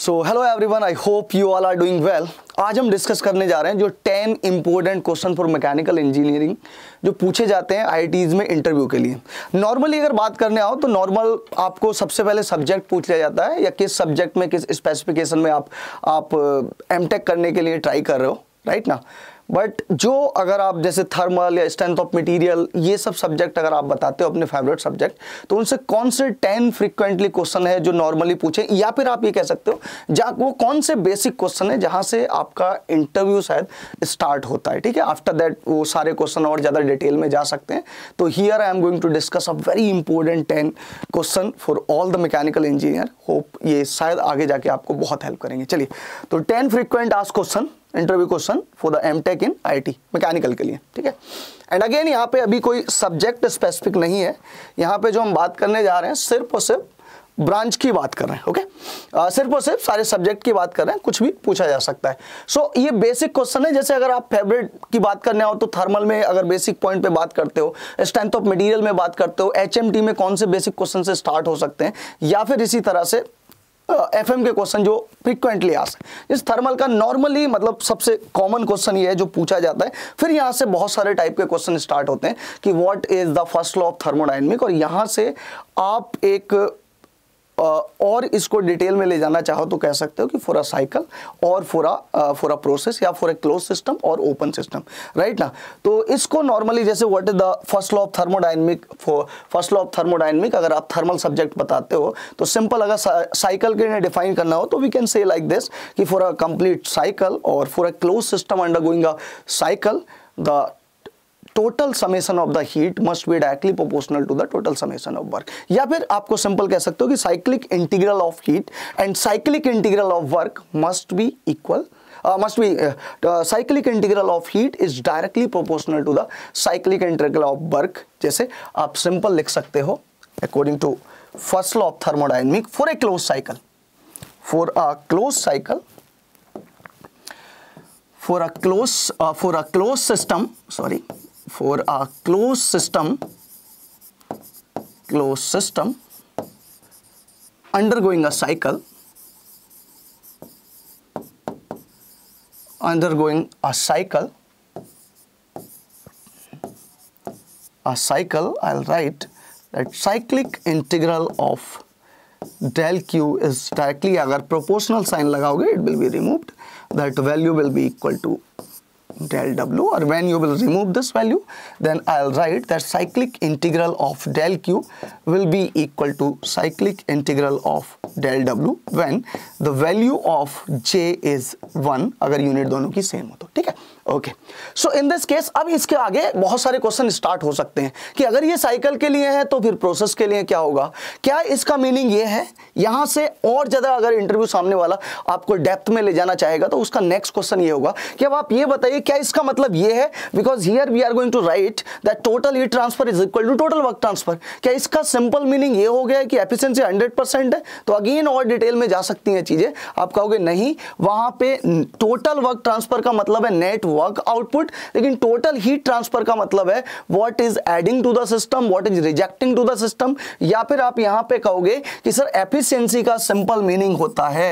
So hello everyone I hope you all are doing well आज हम discuss करने जा रहे हैं जो ten important question for mechanical engineering जो पूछे जाते हैं आई में इंटरव्यू के लिए नॉर्मली अगर बात करने आओ तो नॉर्मल आपको सबसे पहले सब्जेक्ट पूछ लिया जाता है या किस सब्जेक्ट में किस स्पेसिफिकेशन में आप आप एम करने के लिए ट्राई कर रहे हो राइट ना बट जो अगर आप जैसे थर्मल या स्ट्रेंथ ऑफ मटेरियल ये सब सब्जेक्ट अगर आप बताते हो अपने फेवरेट सब्जेक्ट तो उनसे कौन से टेन फ्रिक्वेंटली क्वेश्चन है जो नॉर्मली पूछे या फिर आप ये कह सकते हो जहाँ वो कौन से बेसिक क्वेश्चन है जहाँ से आपका इंटरव्यू शायद स्टार्ट होता है ठीक है आफ्टर दैट वो सारे क्वेश्चन और ज़्यादा डिटेल में जा सकते हैं तो here I am going to discuss a very important ten question for all the mechanical engineer hope ये शायद आगे जाके आपको बहुत हेल्प करेंगे चलिए तो टेन फ्रिक्वेंट आज question interview question for the M tech in IT mechanical के लिए ठीक है एंड अगेन यहाँ पे अभी कोई सब्जेक्ट स्पेसिफिक नहीं है यहाँ पे जो हम बात करने जा रहे हैं सिर्फ और सिर्फ ब्रांच की बात कर रहे हैं ओके okay? सिर्फ और सिर्फ सारे सब्जेक्ट की बात कर रहे हैं कुछ भी पूछा जा सकता है सो so, ये बेसिक क्वेश्चन है जैसे अगर आप फेवरेट की बात करने हो तो थर्मल में अगर बेसिक पॉइंट पे बात करते हो स्ट्रेंथ ऑफ मटेरियल में बात करते हो एच में कौन से बेसिक क्वेश्चन से स्टार्ट हो सकते हैं या फिर इसी तरह से एफ के क्वेश्चन जो फ्रिक्वेंटली आ सकते इस थर्मल का नॉर्मली मतलब सबसे कॉमन क्वेश्चन ये है जो पूछा जाता है फिर यहाँ से बहुत सारे टाइप के क्वेश्चन स्टार्ट होते हैं कि what is the first law of thermodynamic और यहाँ से आप एक और इसको डिटेल में ले जाना चाहो तो कह सकते हो कि फॉर अ साइकिल और for a for a process या फॉर अ क्लोज सिस्टम और ओपन सिस्टम राइट ना तो इसको नॉर्मली जैसे what is the first law of thermodynamic first law of thermodynamic अगर आप थर्मल सब्जेक्ट बताते हो तो सिंपल अगर साइकिल के लिए डिफाइन करना हो तो we can say like this कि फॉर अ कंप्लीट साइकिल और for a close system undergoing a cycle the total summation of the heat must be directly proportional to the total summation of work या फिर आपको simple कह सकते हो कि cyclic integral of heat and cyclic integral of work must be equal must be cyclic integral of heat is directly proportional to the cyclic integral of work जैसे आप simple लिख सकते हो according to first law of thermodynamic for a close cycle for a close cycle for a close uh, for a closed system sorry for a closed system closed system undergoing a cycle undergoing a cycle a cycle I'll write that cyclic integral of del q is directly agar proportional sign lagaoge it will be removed that value will be equal to del w or when you will remove this value then I'll write that cyclic integral of del q will be equal to cyclic integral of del w when the value of j is 1 agar unit dono ki same ho to theek hai okay so in this case अब इसके आगे बहुत सारे question start हो सकते हैं कि अगर ये साइकिल के लिए है तो फिर प्रोसेस के लिए क्या होगा क्या इसका मीनिंग ये है यहां से और ज़्यादा अगर इंटरव्यू सामने वाला आपको डेप्थ में ले जाना चाहेगा तो उसका नेक्स्ट क्वेश्चन ये होगा कि अब आप ये बताइए क्या इसका मतलब ये है because here we are going to write that total heat transfer is equal to total work transfer क्या इसका सिंपल मीनिंग ये हो गया कि एफिशियंसी हंड्रेड है तो अगेन और डिटेल में जा सकती हैं चीज़ें आप कहोगे नहीं वहां पर टोटल वर्क ट्रांसफर का मतलब है नेट वर्क आउटपुट लेकिन टोटल हीट ट्रांसफर का मतलब है what is adding to the system what is rejecting to the system या फिर आप यहां पे कहोगे कि सर एफिशिएंसी का सिंपल मीनिंग होता है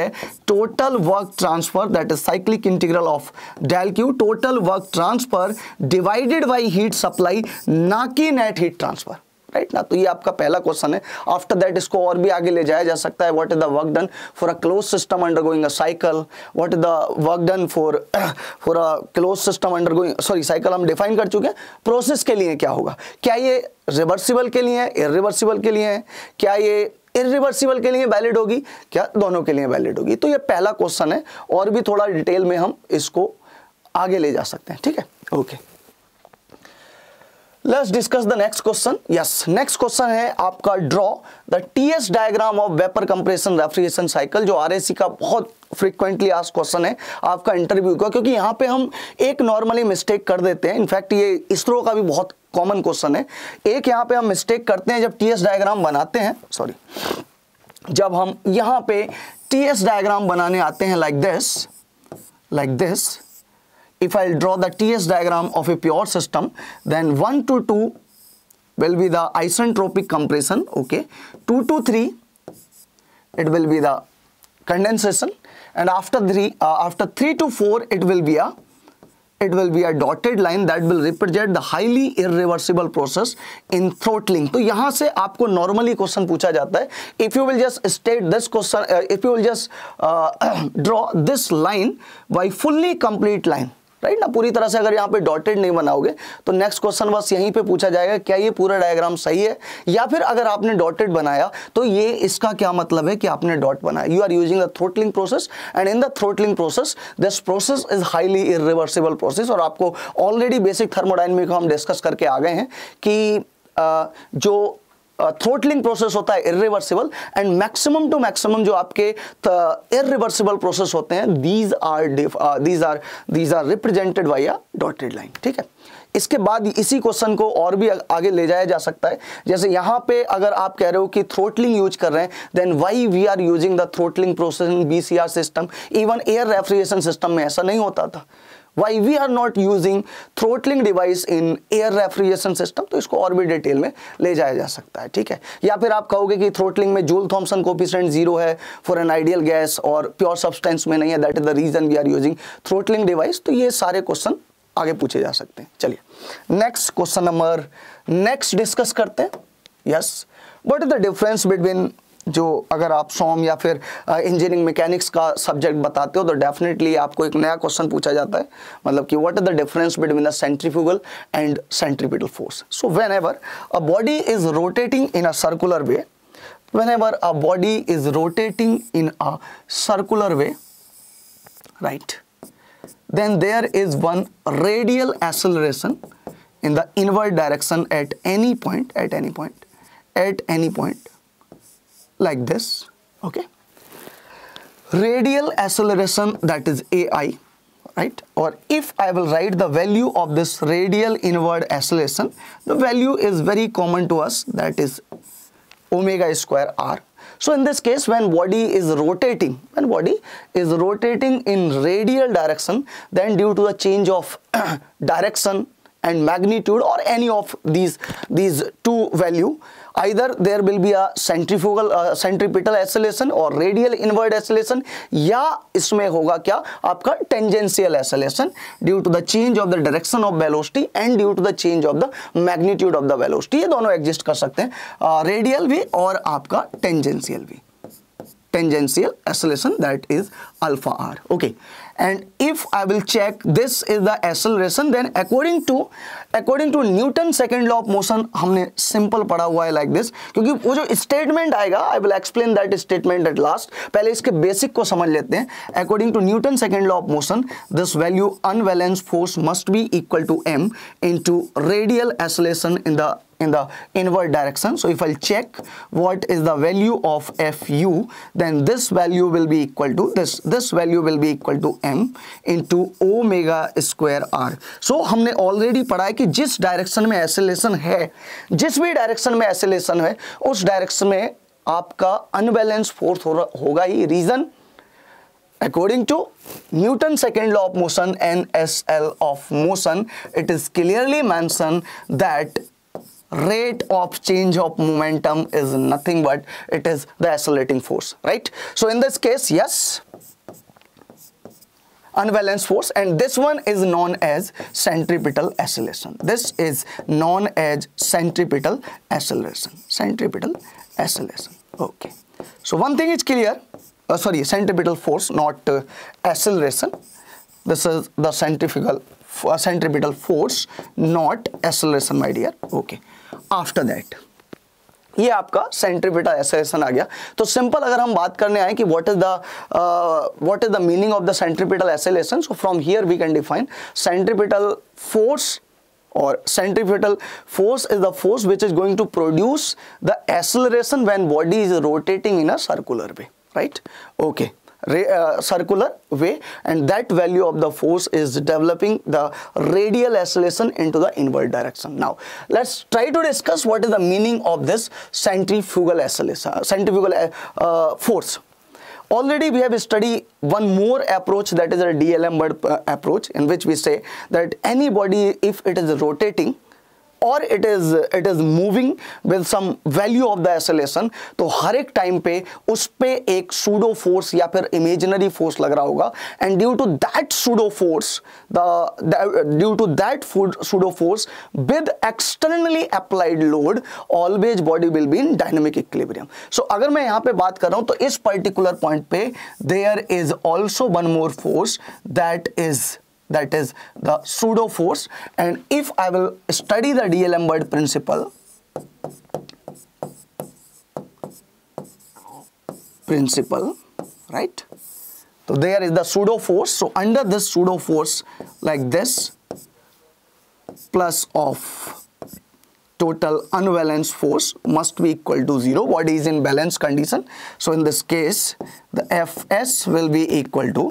total work transfer that is cyclic integral of del Q total work transfer divided by heat supply ना कि नेट हीट ट्रांसफर राइट ना तो ये आपका पहला क्वेश्चन है आफ्टर दैट इसको और भी आगे ले जाया जा सकता है what is the work done for a close system undergoing a cycle what is the work done for for a close system undergoing sorry cycle हम डिफाइन कर चुके हैं प्रोसेस के लिए क्या होगा क्या ये रिवर्सिबल के लिए है इरिवर्सिबल के लिए है क्या ये इरिवर्सिबल के लिए वैलिड होगी क्या दोनों के लिए वैलिड होगी तो ये पहला क्वेश्चन है और भी थोड़ा डिटेल में हम इसको आगे ले जा सकते हैं ठीक है okay okay. Let's discuss the next question yes next question है आपका draw the TS diagram of vapour compression refrigeration cycle जो आरएसी का बहुत फ्रिक्वेंटली आज क्वेश्चन है आपका इंटरव्यू का क्योंकि यहाँ पे हम एक नॉर्मली मिस्टेक कर देते हैं इनफैक्ट ये इसरो का भी बहुत कॉमन क्वेश्चन है एक यहाँ पे हम मिस्टेक करते हैं जब टी डायग्राम बनाते हैं सॉरी जब हम यहाँ पे टी डायग्राम बनाने आते हैं like this like this if i draw the TS diagram of a pure system, then 1 to 2 will be the isentropic compression, okay. 2 to 3, it will be the condensation and after 3, uh, after 3 to 4, it will be a it will be a dotted line that will represent the highly irreversible process in throttling. So, यहाँ से आपको normally question पूछा जाता है If you will just state this question, uh, if you will just uh, draw this line by fully complete line, right ना पूरी तरह से अगर यहाँ पे डॉटेड नहीं बनाओगे तो नेक्स्ट क्वेश्चन बस यहीं पे पूछा जाएगा क्या ये पूरा डायग्राम सही है या फिर अगर आपने डॉटेड बनाया तो ये इसका क्या मतलब है कि आपने डॉट बनाया you are using the throttling process and in the throttling process this process is highly irreversible process और आपको ऑलरेडी बेसिक थर्मोडाइनमिक हम डिस्कस करके आ गए हैं कि जो थ्रोटलिंग प्रोसेस होता है irreversible and maximum to maximum जो आपके इरिवर्सिबल प्रोसेस होते हैं these are these are these are represented by a dotted line ठीक है इसके बाद इसी क्वेश्चन को और भी आगे ले जाया जा सकता है जैसे यहां पे अगर आप कह रहे हो कि थ्रोटलिंग यूज कर रहे हैं then why we are using the throttling process in VCR system even air refrigeration system में ऐसा नहीं होता था why we are not using throttling device in air refrigeration system तो इसको और भी डिटेल में ले जाया जा सकता है ठीक है या फिर आप कहोगे कि throttling में जूल थॉम्सन कोपिसेंट जीरो है फॉर एन आइडियल गैस और प्योर सब्सटेंस में नहीं है that is the reason we are using throttling device तो ये सारे क्वेश्चन आगे पूछे जा सकते हैं चलिए next question number next discuss करते हैं yes what is the difference between जो अगर आप सॉम या फिर इंजीनियरिंग मैकेनिक्स का सब्जेक्ट बताते हो तो डेफिनेटली आपको एक नया क्वेश्चन पूछा जाता है मतलब कि what are the difference between a centrifugal and centripetal force so whenever a body is rotating in a circular way whenever a body is rotating in a circular way right then there is one radial acceleration in the inward direction at any point at any point at any point like this okay radial acceleration that is AI right or if I will write the value of this radial inward acceleration the value is very common to us that is omega square r so in this case when body is rotating when body is rotating in radial direction then due to the change of direction and magnitude or any of these these two value either there will be a centrifugal uh, centripetal acceleration or radial inward acceleration या इसमें होगा क्या आपका tangential acceleration due to the change of the direction of velocity and due to the change of the magnitude of the velocity ये दोनों exist कर सकते हैं रेडियल uh, भी और आपका टेंजेंशियल भी tangential acceleration that is alpha R okay okay. and if I will check this is the acceleration then according to according to Newton second law of motion हमने simple पढ़ा हुआ है like like this क्योंकि वो जो statement आएगा I will explain that statement at last पहले इसके बेसिक को समझ लेते हैं according to Newton second law of motion this value unbalance force must be equal to M in radial acceleration in the in the inward direction. So if I'll check what is the value of fu, then this value will be equal to this. This value will be equal to m into omega square r. So हमने already पढ़ा है कि जिस direction में oscillation है, जिस भी direction में acceleration है, उस direction में आपका unbalanced force ho होगा hi reason According to newton second law of motion nsl of motion, it is clearly mentioned that rate of change of momentum is nothing but it is the accelerating force right so in this case yes unbalanced force and this one is known as centripetal acceleration this is known as centripetal acceleration centripetal acceleration okay so one thing is clear uh, sorry centripetal force not uh, acceleration this is the centrifugal uh, centripetal force not acceleration my dear okay after that ये आपका centripetal association आ गया तो simple अगर हम बात करने आए कि what is the what is the meaning of the centripetal एसोसिएशन so from here we can define centripetal force और centripetal force is the force which is going to produce the acceleration when body is rotating in a circular way right okay Uh, circular way and that value of the force is developing the radial acceleration into the inward direction. Now let's try to discuss what is the meaning of this centrifugal acceleration, uh, centrifugal uh, uh, force. Already we have studied one more approach that is a DLM approach in which we say that any body if it is rotating और it is it is moving with some value of the acceleration तो हर एक time पे उस पर एक pseudo force या फिर इमेजिनरी फोर्स लग रहा होगा and due to that pseudo force the due to that pseudo force with externally applied load always body will be in dynamic equilibrium so अगर मैं यहाँ पे बात कर रहा हूँ तो इस पर्टिकुलर पॉइंट पे there is also one more force that is that is the pseudo force and if I will study the D'Alembert principle principle right so there is the pseudo force so under this pseudo force like this plus of total unbalanced force must be equal to 0 body is in balanced condition so in this case the fs will be equal to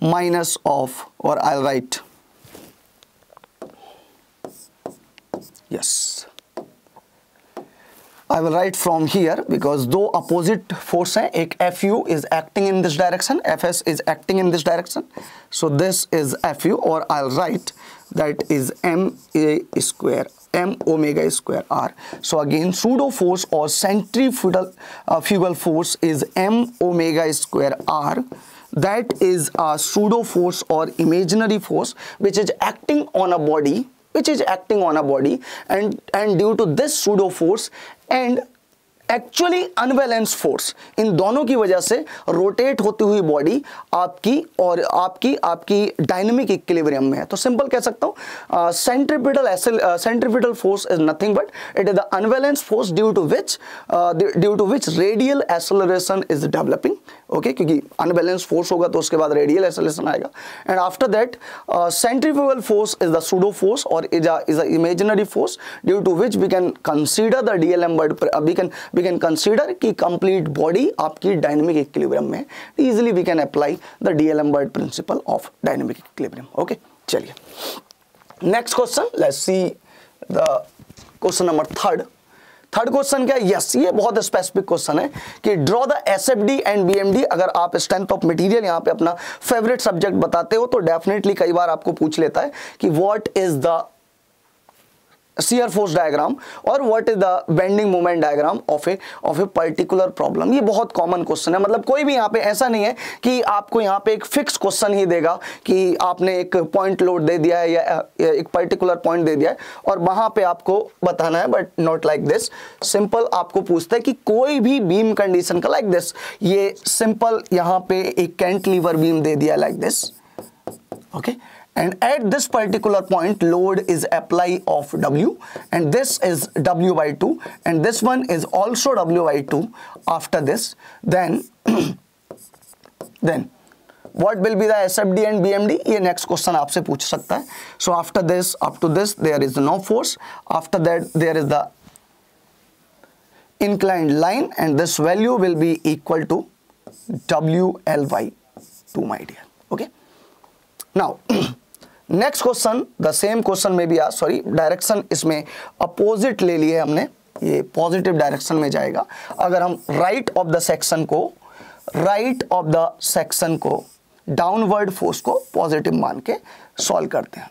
minus of or I'll write yes I will write from here because though opposite force eh, ek FU is acting in this direction FS is acting in this direction so this is FU or I'll write that is MA square m omega square r. So again pseudo force or centrifugal uh, force is m omega square r that is a pseudo force or imaginary force which is acting on a body which is acting on a body and and due to this pseudo force and actually unbalance force इन दोनों की वजह से rotate होती हुई body आपकी और आपकी आपकी डायनेमिक इक्विलिब्रियम में है तो सिंपल कह सकता हूँ centripetal centripetal force is nothing but it is the unbalance force due to which due to which radial acceleration is developing okay okay? क्योंकि अनबैलेंस फोर्स होगा तो उसके बाद रेडियल एसोलेशन आएगा and after that centrifugal force is the pseudo force और is is imaginary force due to which we can consider the D'Alembert we can we can consider की complete body आपकी dynamic equilibrium में easily we can apply the D'Alembert principle of dynamic equilibrium okay चलिए next question let's see the question number third third question क्या yes ये बहुत specific question है कि draw the SFD and BMD अगर आप strength of material यहाँ पे अपना फेवरेट सब्जेक्ट बताते हो तो डेफिनेटली कई बार आपको पूछ लेता है कि what is the shear force diagram और what is the bending moment diagram of a of a particular problem ये बहुत कॉमन क्वेश्चन है मतलब कोई भी यहाँ पे ऐसा नहीं है कि आपको यहाँ पे एक फिक्स क्वेश्चन ही देगा कि आपने एक पॉइंट लोड दे दिया है या एक पर्टिकुलर पॉइंट दे दिया है और वहाँ पे आपको बताना है but not like this simple आपको पूछता है कि कोई भी बीम कंडीशन का लाइक दिस ये सिंपल यहाँ पे एक कैंट बीम दे दिया like this okay okay? and at this particular point load is apply of W and this is W by 2 and this one is also W by 2 after this then then what will be the SFD and BMD ये next question आपसे पूछ सकता है so after this up to this there is no force after that there is the inclined line and this value will be equal to wly by 2 my dear okay now next question the same question में भी आ sorry direction इसमें opposite ले लिए हमने ये positive direction में जाएगा अगर हम राइट ऑफ द सेक्शन को राइट ऑफ द सेक्शन को डाउनवर्ड फोर्स को पॉजिटिव मान के सॉल्व करते हैं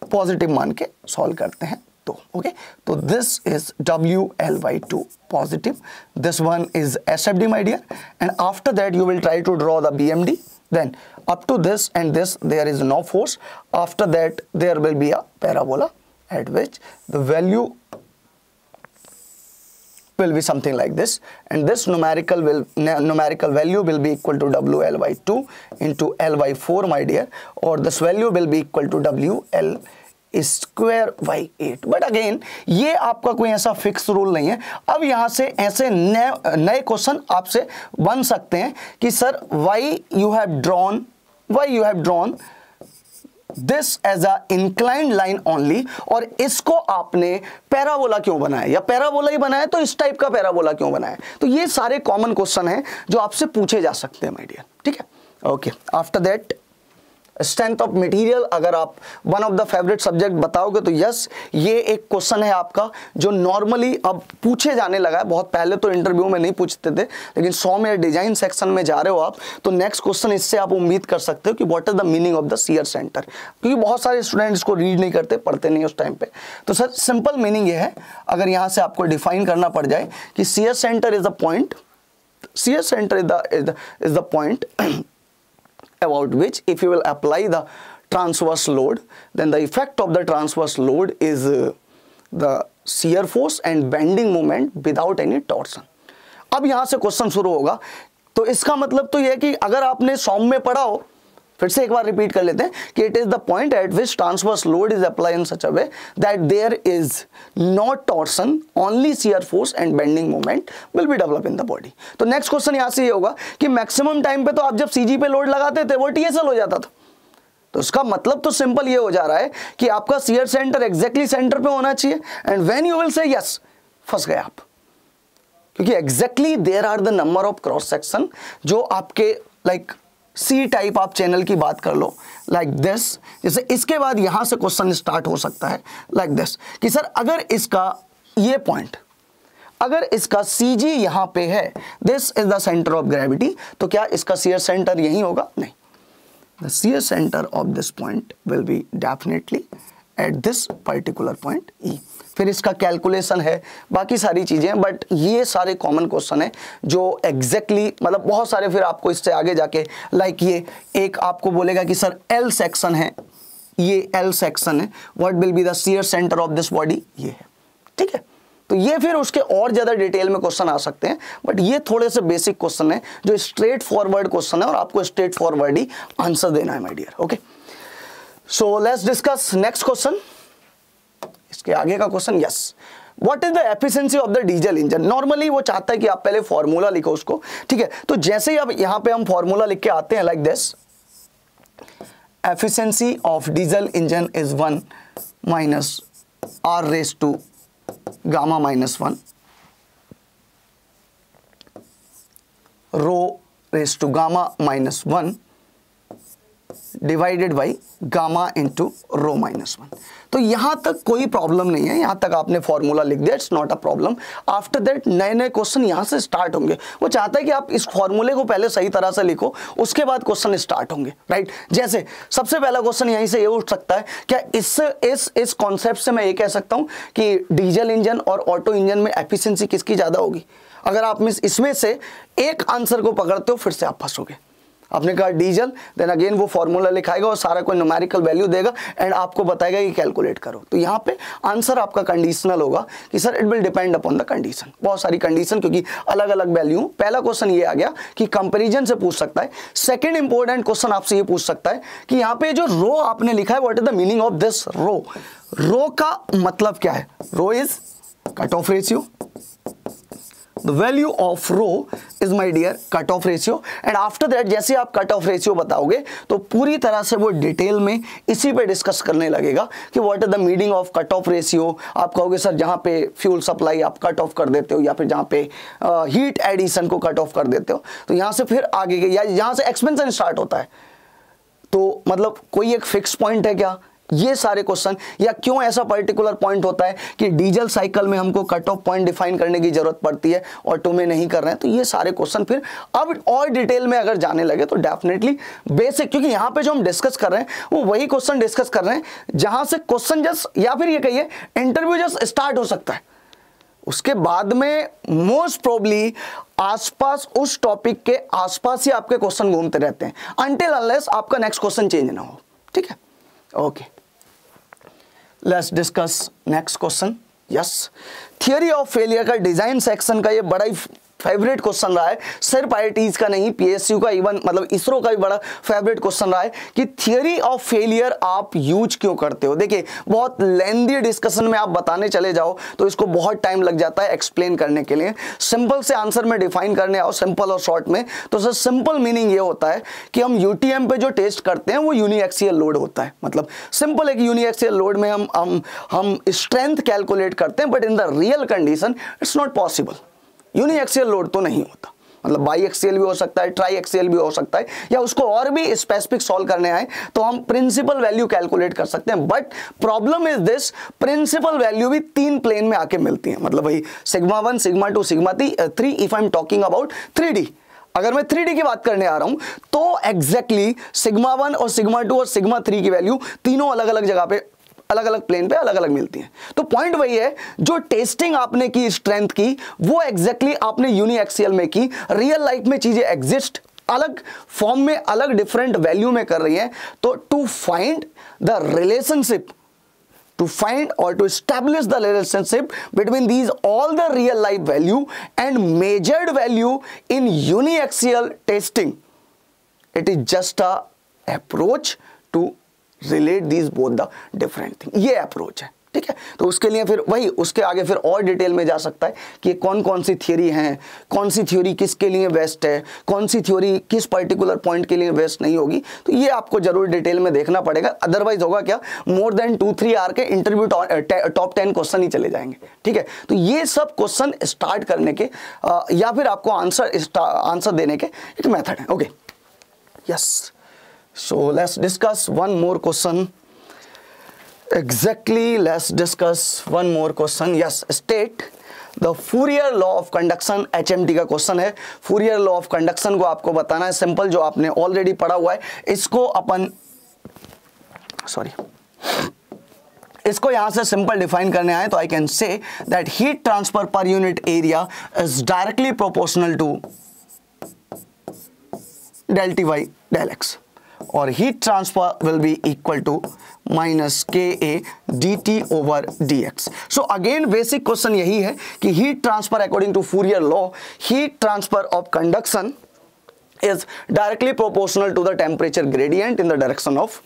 तो पॉजिटिव मान के सॉल्व करते हैं तो ओके तो this is W L by two positive this one is S F D my dear and after that you will try to draw the B M D then up to this and this there is no force after that there will be a parabola at which the value will be something like this and this numerical will numerical value will be equal to w l by 2 into l by 4 my dear or this value will be equal to w l square by eight but again ये आपका कोई ऐसा fix rule नहीं है अब यहां से ऐसे नए नए क्वेश्चन आपसे बन सकते हैं कि sir why you have drawn why you have drawn this as a inclined line only और इसको आपने पैराबोला क्यों बनाया या पैराबोला ही बनाया तो इस टाइप का पैराबोला क्यों बनाया तो ये सारे कॉमन क्वेश्चन हैं जो आपसे पूछे जा सकते हैं माइडियर ठीक है okay after that strength of material अगर आप one of the favourite subject बताओगे तो यस ये एक क्वेश्चन है आपका जो नॉर्मली अब पूछे जाने लगा है बहुत पहले तो इंटरव्यू में नहीं पूछते थे लेकिन सौ में डिजाइन सेक्शन में जा रहे हो आप तो नेक्स्ट क्वेश्चन इससे आप उम्मीद कर सकते हो कि what is the meaning of the shear centre क्योंकि बहुत सारे स्टूडेंट इसको रीड नहीं करते पढ़ते नहीं उस टाइम पे तो सर सिंपल मीनिंग ये है अगर यहाँ से आपको डिफाइन करना पड़ जाए कि shear centre is the point shear centre is the is the point about which if you will apply the transverse load then the effect of the transverse load is uh, the shear force and bending moment without any torsion अब यहां से question शुरू होगा तो इसका मतलब तो यह कि अगर आपने सौम में पढ़ा हो फिर से एक बार रिपीट कर लेते हैं कि it is the point at which transverse load is apply in such a way that there is not torsion only shear force and bending moment will be develop in the body तो next question यहां से ये होगा कि maximum time पे तो आप जब सीजी पे लोड लगाते थे वो टीएसएल हो जाता था तो उसका मतलब तो सिंपल ये हो जा रहा है कि आपका सीयर सेंटर एग्जैक्टली सेंटर पे होना चाहिए and when you will say yes फंस गए आप क्योंकि exactly there are the number of cross section जो आपके लाइक like, सी टाइप आप चैनल की बात कर लो लाइक like दिस जैसे इसके बाद यहां से क्वेश्चन स्टार्ट हो सकता है लाइक like दिस कि सर अगर इसका ये पॉइंट अगर इसका सी जी यहां पर है this is the centre of gravity तो क्या इसका सीयर सेंटर यही होगा नहीं the shear centre of this point will be definitely at this particular point ई फिर इसका कैलकुलेशन है बाकी सारी चीज़ें बट ये सारे कॉमन क्वेश्चन हैं जो एग्जैक्टली exactly, मतलब बहुत सारे फिर आपको इससे आगे जाके लाइक ये एक आपको बोलेगा कि सर एल सेक्शन है ये एल सेक्शन है what will be the shear centre of this body ये है ठीक है तो ये फिर उसके और ज़्यादा डिटेल में क्वेश्चन आ सकते हैं बट ये थोड़े से बेसिक क्वेश्चन है जो स्ट्रेट फॉरवर्ड क्वेश्चन है और आपको स्ट्रेट फॉरवर्ड ही आंसर देना है my dear okay so let's discuss next question इसके आगे का question yes what is the efficiency of the diesel engine normally वो चाहता है कि आप पहले फॉर्मूला लिखो उसको ठीक है तो जैसे ही अब यहां पे हम फॉर्मूला लिख के आते हैं like this efficiency of diesel engine is one minus r raise to gamma minus one rho raise to gamma minus one divided by gamma into rho minus one तो यहां तक कोई प्रॉब्लम नहीं है यहां तक आपने फॉर्मूला लिख दिया it's not a problem after that नए नए क्वेश्चन यहां से स्टार्ट होंगे वो चाहता है कि आप इस फॉर्मूले को पहले सही तरह से लिखो उसके बाद क्वेश्चन स्टार्ट होंगे राइट जैसे सबसे पहला क्वेश्चन यहीं से ये उठ सकता है क्या इस इस इस कॉन्सेप्ट से मैं ये कह सकता हूं कि डीजल इंजन और ऑटो इंजन में एफिशियंसी किसकी ज़्यादा होगी अगर आप इसमें से एक आंसर को पकड़ते हो फिर से आप फंसोगे आपने कहा डीजल देन अगेन वो फॉर्मूला लिखाएगा और सारा कोई नोमेरिकल वैल्यू देगा एंड आपको बताएगा कि कैलकुलेट करो तो यहाँ पे आंसर आपका कंडीशनल होगा कि sir it will depend upon the condition बहुत सारी कंडीशन क्योंकि अलग अलग वैल्यू पहला क्वेश्चन ये आ गया कि कंपेरिजन से पूछ सकता है सेकेंड इंपॉर्टेंट क्वेश्चन आपसे ये पूछ सकता है कि यहाँ पे जो रो आपने लिखा है what is the meaning of this rho rho का मतलब क्या है rho is cut off ratio value of rho is my dear cut off ratio and after that जैसे आप कट ऑफ रेशियो बताओगे तो पूरी तरह से वो डिटेल में इसी पे डिस्कस करने लगेगा कि what is the meaning of cut off ratio आप कहोगे सर जहां पे फ्यूल सप्लाई आप कट ऑफ कर देते हो या फिर जहां पे हीट uh, एडिशन को कट ऑफ कर देते हो तो यहाँ से फिर आगे के या यहां से एक्सपेंसन स्टार्ट होता है तो मतलब कोई एक फिक्स पॉइंट है क्या ये सारे क्वेश्चन या क्यों ऐसा पर्टिकुलर पॉइंट होता है कि डीजल साइकिल में हमको कट ऑफ पॉइंट डिफाइन करने की जरूरत पड़ती है ऑटो में नहीं कर रहे हैं तो ये सारे क्वेश्चन फिर अब और डिटेल में अगर जाने लगे तो डेफिनेटली बेसिक क्योंकि यहां पे जो हम डिस्कस कर रहे हैं वो वही क्वेश्चन डिस्कस कर रहे हैं जहां से क्वेश्चन जस्ट या फिर ये कहिए इंटरव्यू जस्ट स्टार्ट हो सकता है उसके बाद में मोस्ट प्रोबली आसपास उस टॉपिक के आसपास ही आपके क्वेश्चन घूमते रहते हैं अनटिल अनलेस आपका नेक्स्ट क्वेश्चन चेंज ना हो ठीक है okay okay. Let's discuss next question yes theory of failure का डिजाइन सेक्शन का ये बड़ा ही फेवरेट क्वेश्चन रहा है सिर्फ आई का नहीं पीएसयू का इवन मतलब इसरो का भी बड़ा फेवरेट क्वेश्चन रहा है कि थियोरी ऑफ फेलियर आप यूज क्यों करते हो देखिए बहुत लेंदी डिस्कशन में आप बताने चले जाओ तो इसको बहुत टाइम लग जाता है एक्सप्लेन करने के लिए सिंपल से आंसर में डिफाइन करने आओ सिंपल और शॉर्ट में तो सर सिंपल मीनिंग ये होता है कि हम यूटीएम पे जो टेस्ट करते हैं वो यूनिएक्सियल लोड होता है मतलब सिंपल एक यूनिएक्सियल लोड में हम हम हम स्ट्रेंथ कैलकुलेट करते हैं but in the real condition it's not possible uniaxial load तो नहीं होता मतलब बाई एक्सेल भी हो सकता है ट्राई एक्सेल भी हो सकता है या उसको और भी स्पेसिफिक सॉल्व करने आए तो हम प्रिंसिपल वैल्यू कैलकुलेट कर सकते हैं but problem is this principal value भी तीन प्लेन में आके मिलती है मतलब भाई sigma one sigma two sigma three if I am talking about three अगर मैं थ्री की बात करने आ रहा हूं तो एग्जैक्टली सिग्मा वन और सिग्मा टू और सिग्मा थ्री की वैल्यू तीनों अलग अलग जगह पे अलग अलग प्लेन पे अलग अलग मिलती हैं तो पॉइंट वही है जो टेस्टिंग आपने की स्ट्रेंथ की वो एग्जैक्टली exactly आपने यूनिएक्सियल में की रियल लाइफ में चीजें एग्जिस्ट अलग फॉर्म में अलग डिफरेंट वैल्यू में कर रही हैं तो to find the relationship to find or to establish the relationship between these all the real life value and measured value in uniaxial testing. It is just a approach to relate these both the different thing ये approach है ठीक है तो उसके लिए फिर वही उसके आगे फिर और डिटेल में जा सकता है कि कौन कौन सी थ्योरी हैं कौन सी थ्योरी किसके लिए बेस्ट है कौन सी थ्योरी किस पर्टिकुलर पॉइंट के लिए बेस्ट नहीं होगी तो ये आपको जरूर डिटेल में देखना पड़ेगा अदरवाइज होगा क्या मोर देन टू थ्री आर के इंटरव्यू टॉप टेन क्वेश्चन ही चले जाएंगे ठीक है तो ये सब क्वेश्चन स्टार्ट करने के uh, या फिर आपको आंसर आंसर देने के एक मैथड है okay yes So let's discuss one more question. Exactly, let's discuss one more question. Yes, state the Fourier law of conduction H M T का क्वेश्चन है फूरियर लॉ ऑफ कंडक्शन को आपको बताना है सिंपल जो आपने already पढ़ा हुआ है इसको अपन सॉरी इसको यहां से सिंपल डिफाइन करने आए तो I can say that heat transfer per unit area is directly proportional to del T by del X और heat transfer will be equal to minus K A D T over D X so again basic question यही है कि heat transfer according to Fourier law heat transfer of conduction is directly proportional to the temperature gradient in the direction of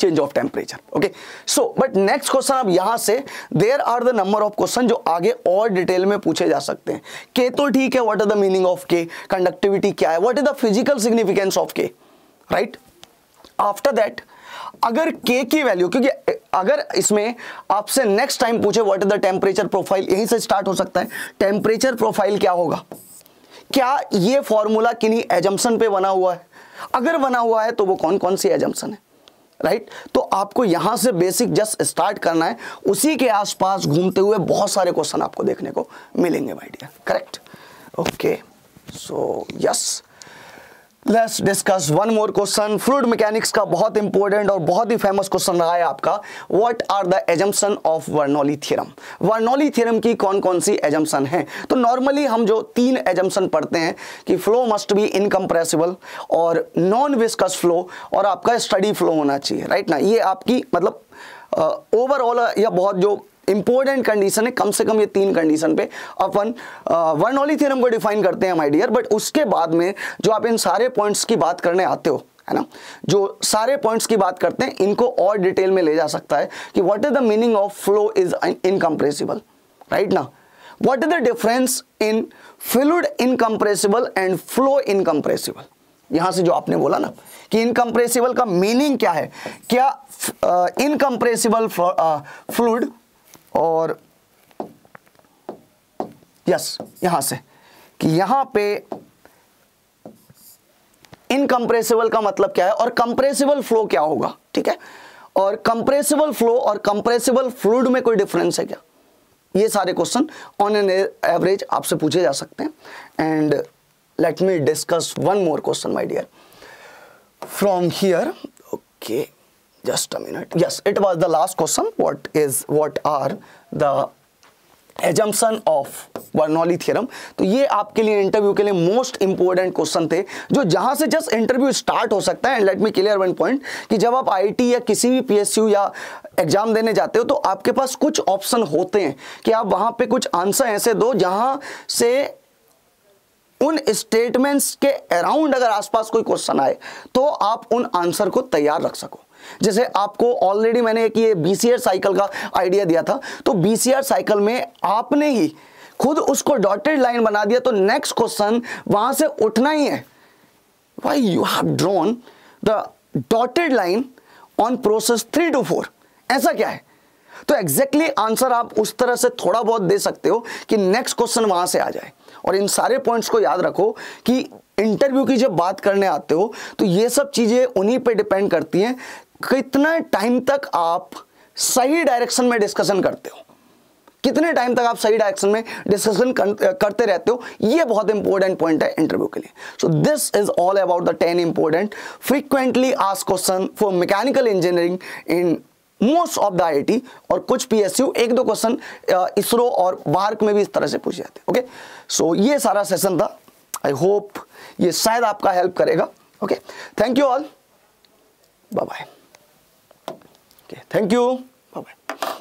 change of temperature okay so but next question अब यहां से there are the number of question जो आगे और detail में पूछे जा सकते हैं के तो ठीक है what are the meaning of K conductivity क्या है what is the physical significance of K right after that अगर के की वैल्यू क्योंकि अगर इसमें आपसे नेक्स्ट टाइम पूछे what is the temperature profile यहीं से स्टार्ट हो सकता है टेम्परेचर प्रोफाइल क्या होगा क्या ये फॉर्मूला किन्हीं एजम्पन पे बना हुआ है अगर बना हुआ है तो वो कौन कौन सी एजम्पन है राइट right? तो आपको यहां से बेसिक जस्ट स्टार्ट करना है उसी के आसपास घूमते हुए बहुत सारे क्वेश्चन आपको देखने को मिलेंगे my dear correct okay so yes let's discuss one more question fluid mechanics का बहुत इंपॉर्टेंट और बहुत ही फेमस क्वेश्चन रहा है आपका what are the assumption of Bernoulli theorem Bernoulli theorem की कौन कौन सी एजम्पन है तो नॉर्मली हम जो तीन एजम्पन पढ़ते हैं कि फ्लो मस्ट बी इनकम्प्रेसिबल और नॉन विस्कस फ्लो और आपका स्टडी फ्लो होना चाहिए राइट ना ये आपकी मतलब ओवरऑल uh, या बहुत जो इंपॉर्टेंट कंडीशन है कम से कम ये तीन कंडीशन पे अपन वन ओली थ्योरम को डिफाइन करते हैं माय डियर बट उसके बाद में जो आप इन सारे पॉइंट्स की बात करने आते हो है ना जो सारे पॉइंट्स की बात करते हैं इनको और डिटेल में ले जा सकता है कि what is the meaning of flow is incompressible right ना what is the difference in fluid incompressible and flow incompressible यहां से जो आपने बोला ना कि इनकम्प्रेसिबल का मीनिंग क्या है क्या इनकम्प्रेसिबल फ्लूड और यस यहां से कि यहां पे इनकम्प्रेसिबल का मतलब क्या है और कंप्रेसिबल फ्लो क्या होगा ठीक है और कंप्रेसिबल फ्लो और कंप्रेसिबल फ्लूड में कोई डिफरेंस है क्या ये सारे क्वेश्चन ऑन एन एवरेज आपसे पूछे जा सकते हैं and let me discuss one more question my dear from here okay just a minute yes it was the last question what is what are the assumption of Bernoulli theorem तो ये आपके लिए interview के लिए most important question थे जो जहां से जस्ट इंटरव्यू स्टार्ट हो सकता है and let me clear one point कि जब आप आईटी या किसी भी पीएसयू या एग्जाम देने जाते हो तो आपके पास कुछ ऑप्शन होते हैं कि आप वहां पे कुछ आंसर ऐसे दो जहां से उन स्टेटमेंट्स के अराउंड अगर आसपास कोई क्वेश्चन आए तो आप उन आंसर को तैयार रख सको जैसे आपको ऑलरेडी मैंने एक ये बीसीआर साइकिल का आइडिया दिया था तो बीसीआर साइकिल में आपने ही खुद उसको डॉटेड लाइन बना दिया तो नेक्स्ट क्वेश्चन वहां से उठना ही है why you have drawn the dotted line on process three two four ऐसा क्या है तो एग्जैक्टली exactly आंसर आप उस तरह से थोड़ा बहुत दे सकते हो कि नेक्स्ट क्वेश्चन वहां से आ जाए और इन सारे पॉइंट्स को याद रखो कि इंटरव्यू की जब बात करने आते हो तो ये सब चीज़ें उन्हीं पे डिपेंड करती हैं कितने टाइम तक आप सही डायरेक्शन में डिस्कशन करते हो कितने टाइम तक आप सही डायरेक्शन में डिस्कशन करते रहते हो ये बहुत इंपॉर्टेंट पॉइंट है इंटरव्यू के लिए so this is all about the ten important frequently आस question for mechanical engineering in most of the I और कुछ पीएसयू एक दो क्वेश्चन इसरो और बार्क में भी इस तरह से पूछे जाते हैं ओके सो ये सारा सेशन था आई होप ये शायद आपका हेल्प करेगा okay thank you all bye bye 땡큐 바이바이